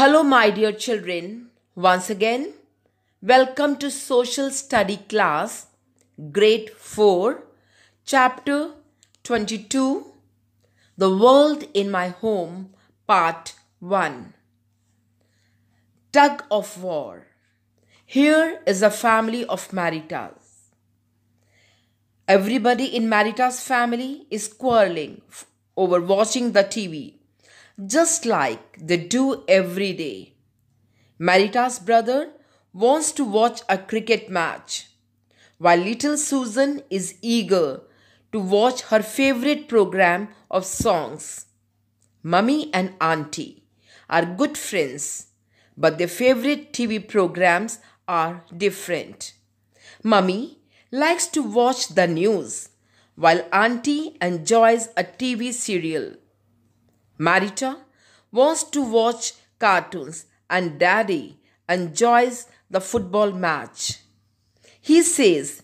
Hello, my dear children. Once again, welcome to Social Study class, Grade 4, Chapter 22, The World in My Home, Part 1. Tug of War. Here is a family of Maritas. Everybody in Marita's family is quarreling over watching the TV just like they do every day. Marita's brother wants to watch a cricket match, while little Susan is eager to watch her favorite program of songs. Mummy and Auntie are good friends, but their favorite TV programs are different. Mummy likes to watch the news, while Auntie enjoys a TV serial. Marita wants to watch cartoons and daddy enjoys the football match. He says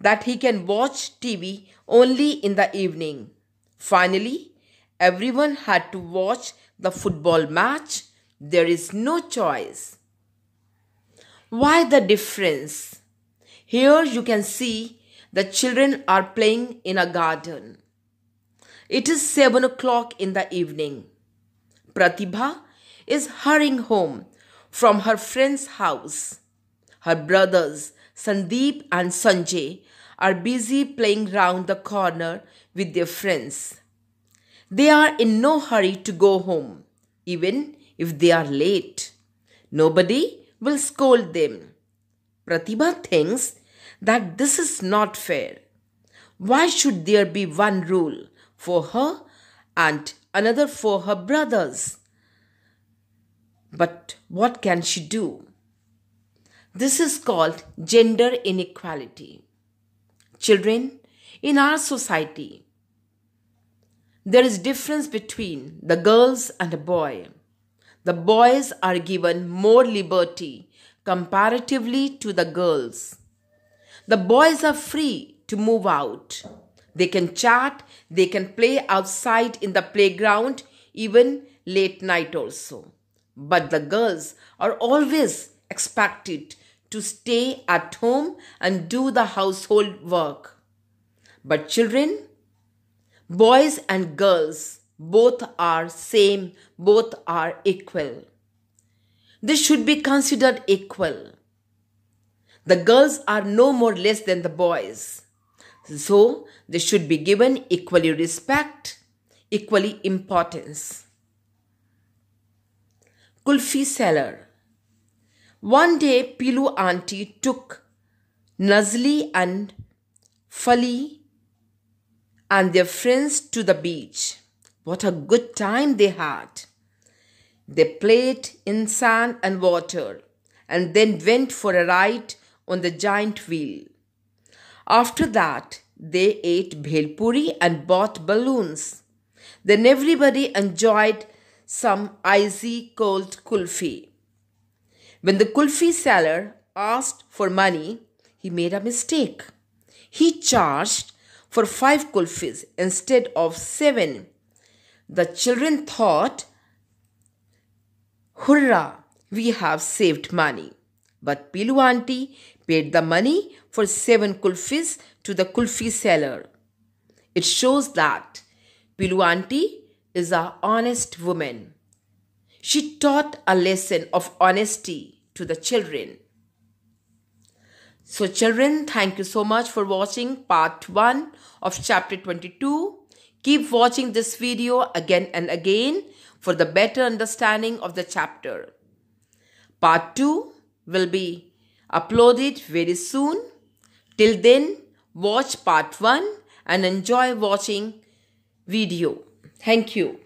that he can watch TV only in the evening. Finally, everyone had to watch the football match. There is no choice. Why the difference? Here you can see the children are playing in a garden. It is seven o'clock in the evening. Pratibha is hurrying home from her friend's house. Her brothers, Sandeep and Sanjay, are busy playing round the corner with their friends. They are in no hurry to go home, even if they are late. Nobody will scold them. Pratibha thinks that this is not fair. Why should there be one rule for her and another for her brothers. But what can she do? This is called gender inequality. Children, in our society, there is difference between the girls and the boy. The boys are given more liberty comparatively to the girls. The boys are free to move out they can chat, they can play outside in the playground, even late night also. But the girls are always expected to stay at home and do the household work. But children, boys and girls, both are same, both are equal. They should be considered equal. The girls are no more less than the boys. So they should be given equally respect, equally importance. Kulfi seller. One day Pilu auntie took Nazli and Fali and their friends to the beach. What a good time they had. They played in sand and water and then went for a ride on the giant wheel. After that, they ate bhelpuri and bought balloons. Then everybody enjoyed some icy cold kulfi. When the kulfi seller asked for money, he made a mistake. He charged for five kulfis instead of seven. The children thought, Hurrah, we have saved money. But Pilu auntie paid the money for seven kulfis to the kulfi seller. It shows that Pilu auntie is a honest woman. She taught a lesson of honesty to the children. So, children, thank you so much for watching part 1 of chapter 22. Keep watching this video again and again for the better understanding of the chapter. Part 2 will be uploaded very soon. Till then, watch part 1 and enjoy watching video. Thank you.